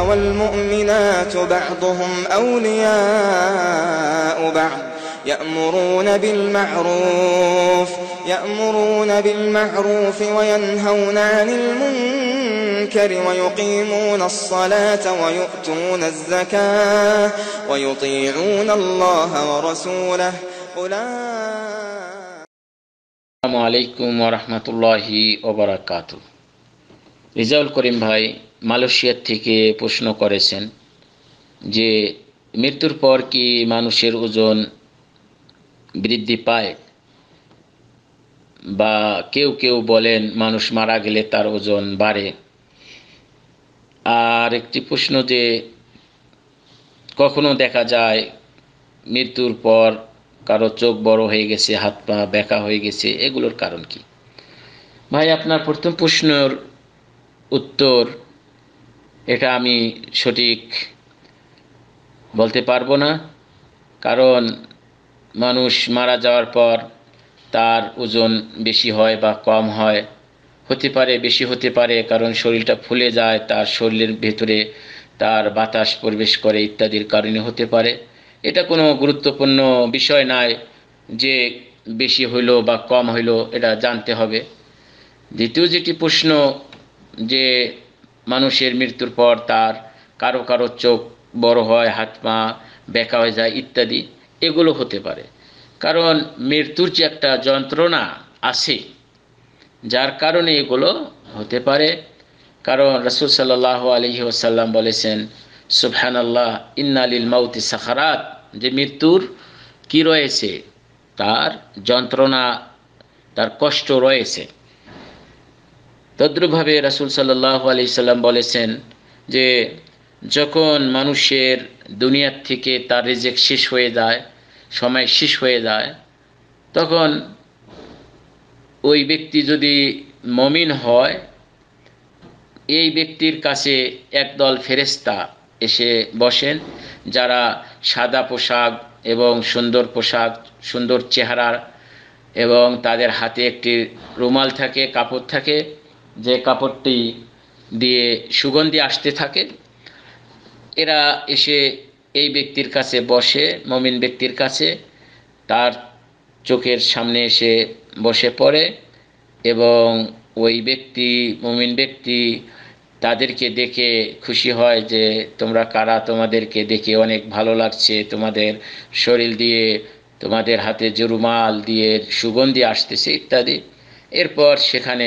والمؤمنات بعضهم أولياء بعض يأمرون بالمعروف يأمرون بالمعروف وينهون عن المنكر ويقيمون الصلاة ويؤتون الزكاة ويطيعون الله ورسوله أولئك السلام عليكم ورحمة الله وبركاته রিজাউল الكريم ভাই মালয়েশিয়ার থেকে প্রশ্ন করেছেন যে মৃত্যুর পর কি মানুষের ওজন বৃদ্ধি পায় বা কেউ কেউ বলেন মানুষ মারা গেলে তার ওজন বাড়ে আর একটি প্রশ্ন যে কখনো দেখা যায় মৃত্যুর পর কারো চোখ বড় হয়ে গেছে হাত পা ব্যাকা হয়ে গেছে এগুলোর কারণ কি ভাই আপনার প্রথম প্রশ্নের উত্তর এটা আমি সঠিক বলতে পারবো না কারণ মানুষ মারা যাওয়ার পর তার ওজন বেশি হয় বা কম হয় হতে পারে বেশি হতে পারে কারণ শরীরটা ফুলে যায় তার শরীরের ভেতরে তার বাতাস প্রবেশ করে ইত্যাদির কারণে হতে পারে এটা কোনো গুরুত্বপূর্ণ বিষয় নয় যে বেশি হইল বা কম হইল এটা জানতে হবে দ্বিতীয় যেটি প্রশ্ন যে মানুষের মৃত্যুর পর তার কারো কারো চোখ বড় হয় হাত পা বেঁকা হয়ে যায় ইত্যাদি এগুলো হতে পারে কারণ মৃত্যুর যে একটা যন্ত্রণা আছে যার কারণে এগুলো হতে পারে কারণ রসুল সাল্লাহ আলহি ওসাল্লাম বলেছেন সুফহান আল্লাহ ইন্নালিল মাউতি সাখারাত যে মৃত্যুর কি রয়েছে তার যন্ত্রণা তার কষ্ট রয়েছে তদ্রুপভাবে রাসুল সাল্লাহ আলি সাল্লাম বলেছেন যে যখন মানুষের দুনিয়ার থেকে তার রেজেক শেষ হয়ে যায় সময় শেষ হয়ে যায় তখন ওই ব্যক্তি যদি মমিন হয় এই ব্যক্তির কাছে একদল ফেরেস্তা এসে বসেন যারা সাদা পোশাক এবং সুন্দর পোশাক সুন্দর চেহারা এবং তাদের হাতে একটি রুমাল থাকে কাপড় থাকে যে কাপড়টি দিয়ে সুগন্ধি আসতে থাকে এরা এসে এই ব্যক্তির কাছে বসে মমিন ব্যক্তির কাছে তার চোখের সামনে এসে বসে পড়ে এবং ওই ব্যক্তি মমিন ব্যক্তি তাদেরকে দেখে খুশি হয় যে তোমরা কারা তোমাদেরকে দেখে অনেক ভালো লাগছে তোমাদের শরীর দিয়ে তোমাদের হাতে জরুমাল দিয়ে সুগন্ধি আসতেছে ইত্যাদি এরপর সেখানে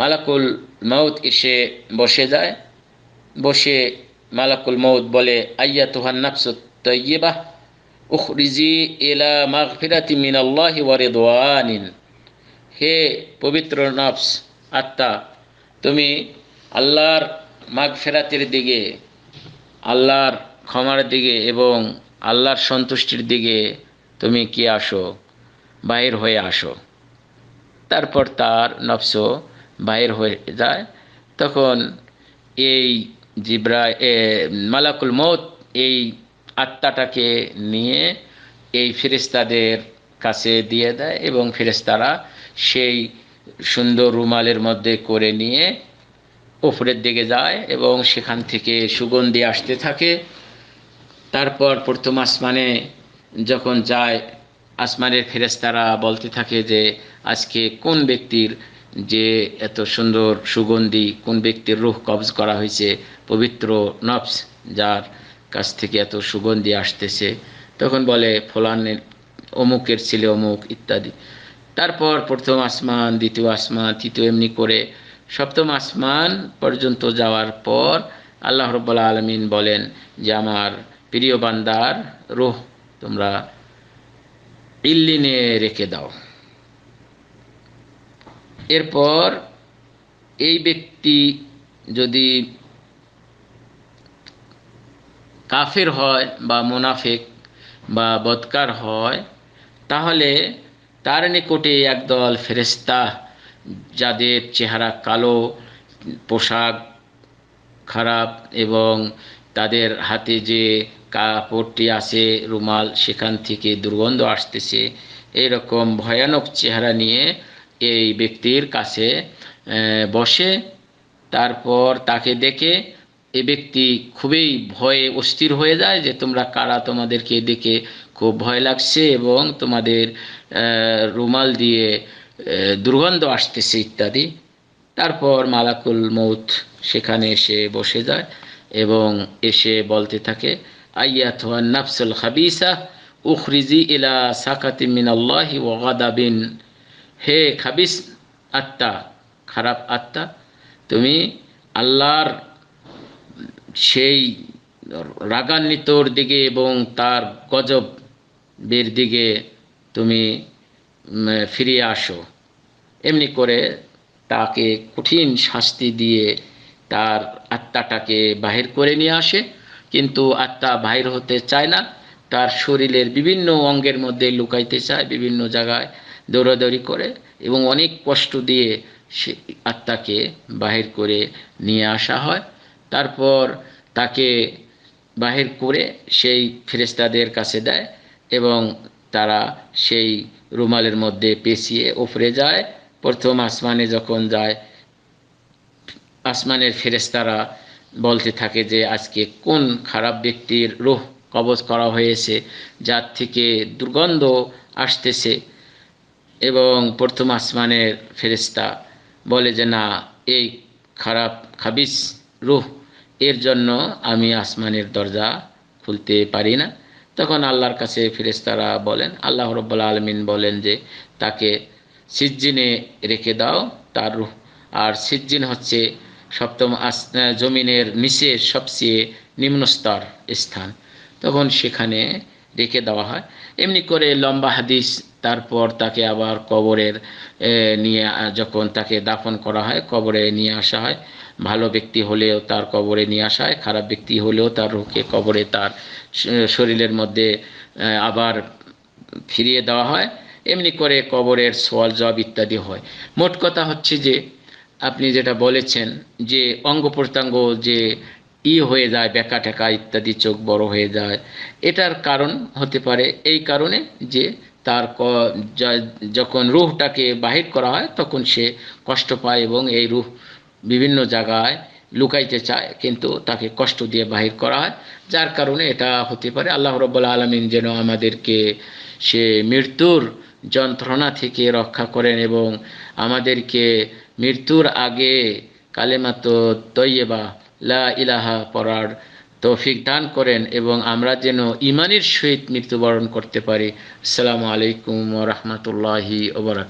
মালাকুল মৌত এসে বসে যায় বসে মালাকুল মৌত বলে আইয়া তুহান নাফসু তৈবাহ উখরিজি এলা মাগফিরাতি মিনাল্লাহি ওয়ারেদওয়ানিন হে পবিত্র নফস আত্মা তুমি আল্লাহর মাগফেরাতের দিকে আল্লাহর ক্ষমার দিকে এবং আল্লাহর সন্তুষ্টির দিকে তুমি কি আসো বাহির হয়ে আসো তারপর তার নফসও বাইর হয়ে যায় তখন এই জিব্রা মালাকুল মত এই আত্মাটাকে নিয়ে এই ফেরিস্তাদের কাছে দিয়ে দেয় এবং ফেরেস্তারা সেই সুন্দর রুমালের মধ্যে করে নিয়ে উপরের দিকে যায় এবং সেখান থেকে সুগন্ধি আসতে থাকে তারপর প্রথম আসমানে যখন যায় আসমানের ফেরেস্তারা বলতে থাকে যে আজকে কোন ব্যক্তির যে এত সুন্দর সুগন্ধি কোন ব্যক্তির রুহ কবজ করা হয়েছে পবিত্র নফস যার কাছ থেকে এত সুগন্ধি আসতেছে তখন বলে ফলানের অমুকের ছেলে অমুক ইত্যাদি তারপর প্রথম আসমান দ্বিতীয় আসমান তৃতীয় এমনি করে সপ্তম আসমান পর্যন্ত যাওয়ার পর আল্লাহ রব্বাল আলমিন বলেন যে আমার প্রিয় বান্দার রুহ তোমরা ইল্লিনে রেখে দাও এরপর এই ব্যক্তি যদি কাফের হয় বা মোনাফেক বা বৎকার হয় তাহলে তার নিকটে একদল ফেরেস্তা যাদের চেহারা কালো পোশাক খারাপ এবং তাদের হাতে যে কাপড়টি আছে রুমাল সেখান থেকে দুর্গন্ধ আসতেছে এরকম ভয়ানক চেহারা নিয়ে এই ব্যক্তির কাছে বসে তারপর তাকে দেখে এ ব্যক্তি খুবই ভয়ে অস্থির হয়ে যায় যে তোমরা কারা তোমাদেরকে দেখে খুব ভয় লাগছে এবং তোমাদের রুমাল দিয়ে দুর্গন্ধ আসতেছে ইত্যাদি তারপর মালাকুল মৌত সেখানে এসে বসে যায় এবং এসে বলতে থাকে আইয়াত নাফসুল হাবিসা উখরিজি ইলা সাকাতি মিনাল্লাহি ওয়াদাবিন হে খাবিস আত্মা খারাপ আত্মা তুমি আল্লাহর সেই রাগান্বিতর দিকে এবং তার গজবের দিকে তুমি ফিরিয়ে আসো এমনি করে তাকে কঠিন শাস্তি দিয়ে তার আত্মাটাকে বাহির করে নিয়ে আসে কিন্তু আত্মা বাহির হতে চায় না তার শরীরের বিভিন্ন অঙ্গের মধ্যে লুকাইতে চায় বিভিন্ন জায়গায় দৌড়াদৌড়ি করে এবং অনেক কষ্ট দিয়ে সে আত্মাকে বাহির করে নিয়ে আসা হয় তারপর তাকে বাহির করে সেই ফেরেস্তাদের কাছে দেয় এবং তারা সেই রুমালের মধ্যে পেঁচিয়ে ওপরে যায় প্রথম আসমানে যখন যায় আসমানের ফেরেস্তারা বলতে থাকে যে আজকে কোন খারাপ ব্যক্তির রোহ কবজ করা হয়েছে যার থেকে দুর্গন্ধ আসতেছে এবং প্রথম আসমানের ফেরিস্তা বলে যে না এই খারাপ খাবিস রুহ এর জন্য আমি আসমানের দরজা খুলতে পারি না তখন আল্লাহর কাছে ফেরিস্তারা বলেন আল্লাহ রব্বুল্লা আলমিন বলেন যে তাকে সিজ্জিনে রেখে দাও তার রুহ আর সিজ্জিন হচ্ছে সপ্তম আস জমিনের নিচে সবচেয়ে নিম্নস্তর স্থান তখন সেখানে রেখে দেওয়া হয় এমনি করে লম্বা হাদিস তারপর তাকে আবার কবরের নিয়ে যখন তাকে দাফন করা হয় কবরে নিয়ে আসা হয় ভালো ব্যক্তি হলেও তার কবরে নিয়ে আসা হয় খারাপ ব্যক্তি হলেও তার রুখে কবরে তার শরীরের মধ্যে আবার ফিরিয়ে দেওয়া হয় এমনি করে কবরের সোয়াল জব ইত্যাদি হয় মোট কথা হচ্ছে যে আপনি যেটা বলেছেন যে অঙ্গ প্রত্যঙ্গ যে ই হয়ে যায় বেঁকা টেকা ইত্যাদি চোখ বড় হয়ে যায় এটার কারণ হতে পারে এই কারণে যে তার যখন রুহটাকে বাহির করা হয় তখন সে কষ্ট পায় এবং এই রুহ বিভিন্ন জায়গায় লুকাইতে চায় কিন্তু তাকে কষ্ট দিয়ে বাহির করা হয় যার কারণে এটা হতে পারে আল্লাহ রব্বুল্লা আলমিন যেন আমাদেরকে সে মৃত্যুর যন্ত্রণা থেকে রক্ষা করেন এবং আমাদেরকে মৃত্যুর আগে কালেমাত তৈয়বা লা ইলাহা পড়ার তৌফিক দান করেন এবং আমরা যেন ইমানের সহিত মৃত্যুবরণ করতে পারি আসসালামু আলাইকুম রহমতুল্লাহি ওবরাক